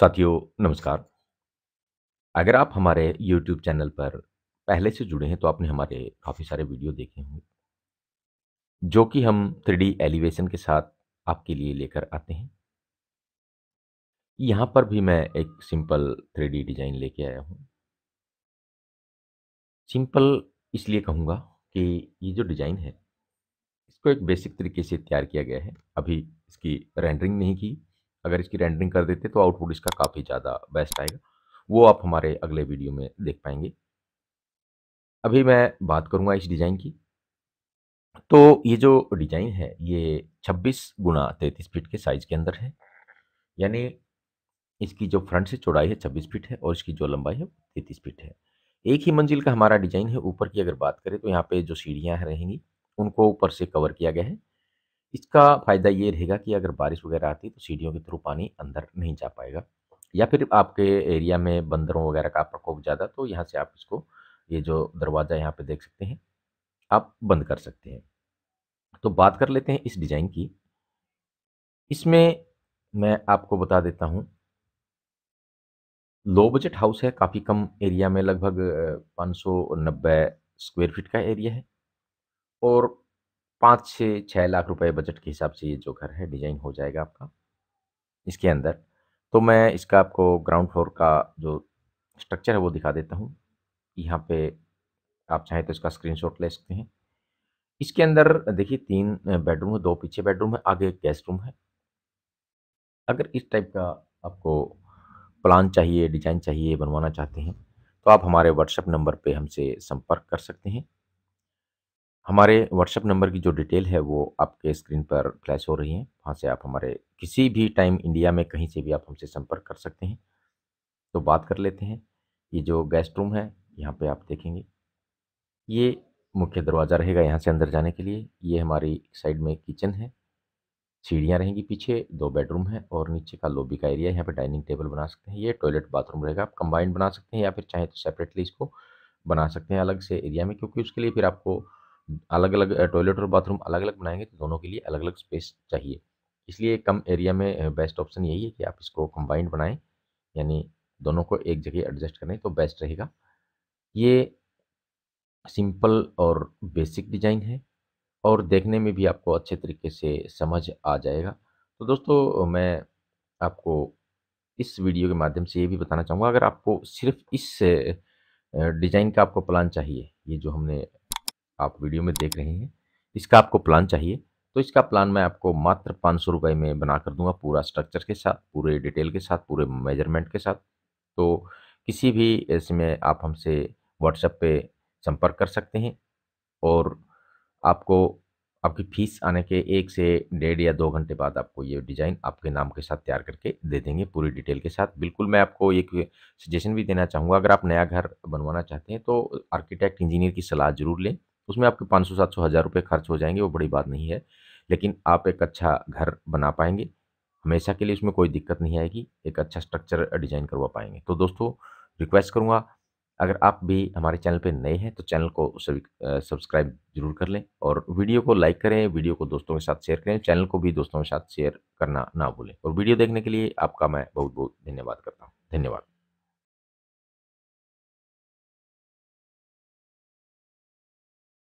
साथियों नमस्कार अगर आप हमारे YouTube चैनल पर पहले से जुड़े हैं तो आपने हमारे काफ़ी सारे वीडियो देखे होंगे जो कि हम थ्री एलिवेशन के साथ आपके लिए लेकर आते हैं यहाँ पर भी मैं एक सिंपल थ्री डिज़ाइन लेके आया हूँ सिंपल इसलिए कहूँगा कि ये जो डिज़ाइन है इसको एक बेसिक तरीके से तैयार किया गया है अभी इसकी रेंडरिंग नहीं की अगर इसकी रेंडरिंग कर देते तो आउटपुट इसका काफ़ी ज़्यादा बेस्ट आएगा वो आप हमारे अगले वीडियो में देख पाएंगे अभी मैं बात करूँगा इस डिज़ाइन की तो ये जो डिज़ाइन है ये 26 गुना तैंतीस फीट के साइज़ के अंदर है यानी इसकी जो फ्रंट से चौड़ाई है 26 फीट है और इसकी जो लंबाई है तैंतीस फीट है एक ही मंजिल का हमारा डिज़ाइन है ऊपर की अगर बात करें तो यहाँ पे जो सीढ़ियाँ रहेंगी उनको ऊपर से कवर किया गया है इसका फ़ायदा ये रहेगा कि अगर बारिश वगैरह आती तो सीढ़ियों के थ्रू पानी अंदर नहीं जा पाएगा या फिर आपके एरिया में बंदरों वगैरह का प्रकोप ज़्यादा तो यहाँ से आप इसको ये जो दरवाज़ा यहाँ पे देख सकते हैं आप बंद कर सकते हैं तो बात कर लेते हैं इस डिज़ाइन की इसमें मैं आपको बता देता हूँ लो बजट हाउस है काफ़ी कम एरिया में लगभग 590 स्क्वायर फीट का एरिया है और पाँच छः छः लाख रुपए बजट के हिसाब से ये जो घर है डिजाइन हो जाएगा आपका इसके अंदर तो मैं इसका आपको ग्राउंड फ्लोर का जो स्ट्रक्चर है वो दिखा देता हूँ यहाँ पे आप चाहें तो इसका स्क्रीनशॉट ले सकते हैं इसके अंदर देखिए तीन बेडरूम है दो पीछे बेडरूम है आगे एक गेस्ट रूम है अगर इस टाइप का आपको प्लान चाहिए डिजाइन चाहिए बनवाना चाहते हैं तो आप हमारे व्हाट्सएप नंबर पे हमसे संपर्क कर सकते हैं हमारे व्हाट्सअप नंबर की जो डिटेल है वो आपके स्क्रीन पर फ्लैश हो रही है वहाँ से आप हमारे किसी भी टाइम इंडिया में कहीं से भी आप हमसे संपर्क कर सकते हैं तो बात कर लेते हैं ये जो गेस्ट रूम है यहाँ पे आप देखेंगे ये मुख्य दरवाज़ा रहेगा यहाँ से अंदर जाने के लिए ये हमारी साइड में किचन है सीढ़ियाँ रहेंगी पीछे दो बेडरूम है और नीचे का लॉबी का एरिया यहाँ पर डाइनिंग टेबल बना सकते हैं ये टॉयलेट बाथरूम रहेगा आप कंबाइंड बना सकते हैं या फिर चाहे तो सेपरेटली इसको बना सकते हैं अलग से एरिया में क्योंकि उसके लिए फिर आपको अलग अलग टॉयलेट और बाथरूम अलग अलग बनाएंगे तो दोनों के लिए अलग अलग स्पेस चाहिए इसलिए कम एरिया में बेस्ट ऑप्शन यही है कि आप इसको कंबाइंड बनाएं यानी दोनों को एक जगह एडजस्ट करें तो बेस्ट रहेगा ये सिंपल और बेसिक डिज़ाइन है और देखने में भी आपको अच्छे तरीके से समझ आ जाएगा तो दोस्तों मैं आपको इस वीडियो के माध्यम से ये भी बताना चाहूँगा अगर आपको सिर्फ इस डिज़ाइन का आपको प्लान चाहिए ये जो हमने आप वीडियो में देख रहे हैं इसका आपको प्लान चाहिए तो इसका प्लान मैं आपको मात्र पाँच सौ रुपये में बना कर दूंगा पूरा स्ट्रक्चर के साथ पूरे डिटेल के साथ पूरे मेजरमेंट के साथ तो किसी भी इसमें आप हमसे व्हाट्सएप पे संपर्क कर सकते हैं और आपको आपकी फ़ीस आने के एक से डेढ़ या दो घंटे बाद आपको ये डिज़ाइन आपके नाम के साथ तैयार करके दे देंगे पूरी डिटेल के साथ बिल्कुल मैं आपको एक सजेशन भी देना चाहूँगा अगर आप नया घर बनवाना चाहते हैं तो आर्किटेक्ट इंजीनियर की सलाह ज़रूर लें उसमें आपके पाँच सौ सात सौ हज़ार रुपये खर्च हो जाएंगे वो बड़ी बात नहीं है लेकिन आप एक अच्छा घर बना पाएंगे हमेशा के लिए उसमें कोई दिक्कत नहीं आएगी एक अच्छा स्ट्रक्चर डिज़ाइन करवा पाएंगे तो दोस्तों रिक्वेस्ट करूँगा अगर आप भी हमारे चैनल पर नए हैं तो चैनल को सब्सक्राइब जरूर कर लें और वीडियो को लाइक करें वीडियो को दोस्तों के साथ शेयर करें चैनल को भी दोस्तों के साथ शेयर करना ना भूलें और वीडियो देखने के लिए आपका मैं बहुत बहुत धन्यवाद करता हूँ धन्यवाद